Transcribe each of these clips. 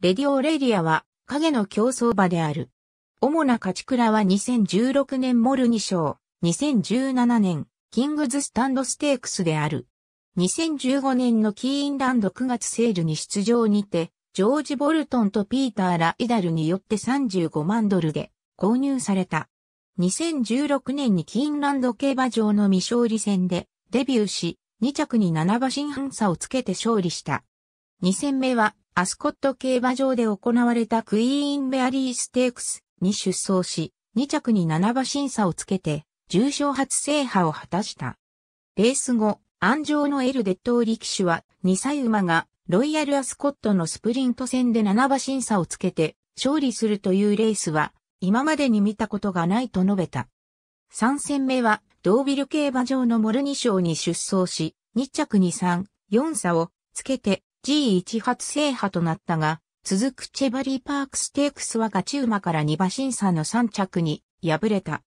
レディオレディアは影の競争場である。主な勝ち倉は2016年モル2勝、2017年キングズスタンドステークスである。2015年のキーンランド9月セールに出場にて、ジョージ・ボルトンとピーター・ライダルによって35万ドルで購入された。2016年にキーンランド競馬場の未勝利戦でデビューし、2着に7馬身半差をつけて勝利した。2戦目はアスコット競馬場で行われたクイーンベアリーステークスに出走し、2着に7馬審査をつけて、重賞初制覇を果たした。レース後、安城のエルデッド力士は、2歳馬が、ロイヤルアスコットのスプリント戦で7馬審査をつけて、勝利するというレースは、今までに見たことがないと述べた。3戦目は、ドービル競馬場のモルニ賞に出走し、2着に3、4差をつけて G1 発制覇となったが、続くチェバリーパークステークスはガチ馬から2馬審査の3着に敗れた。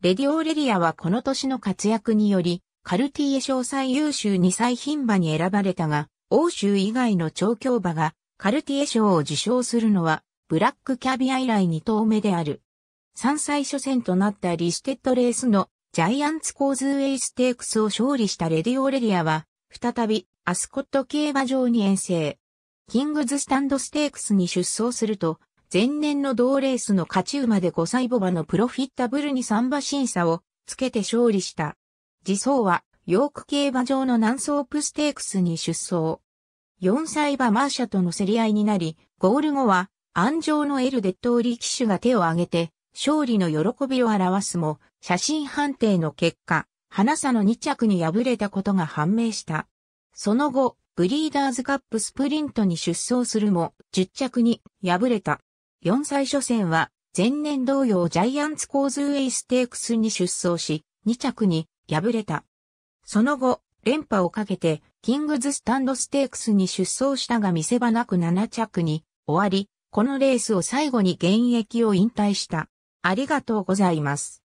レディオレリアはこの年の活躍により、カルティエ賞最優秀2歳牝馬に選ばれたが、欧州以外の調教馬がカルティエ賞を受賞するのは、ブラックキャビア以来2頭目である。3歳初戦となったリステッドレースのジャイアンツコーズウェイステークスを勝利したレディオレリアは、再びアスコット競馬場に遠征。キングズスタンドステークスに出走すると、前年の同レースの勝ち馬で5歳ボバのプロフィッタブルに3馬審査をつけて勝利した。次走は、ヨーク競馬場の南ソープステークスに出走。4歳馬マーシャとの競り合いになり、ゴール後は、安城のエルデッドーリー騎手が手を挙げて、勝利の喜びを表すも、写真判定の結果、花さの2着に敗れたことが判明した。その後、ブリーダーズカップスプリントに出走するも、10着に敗れた。4歳初戦は、前年同様ジャイアンツコーズウェイステークスに出走し、2着に敗れた。その後、連覇をかけて、キングズスタンドステークスに出走したが見せ場なく7着に終わり、このレースを最後に現役を引退した。ありがとうございます。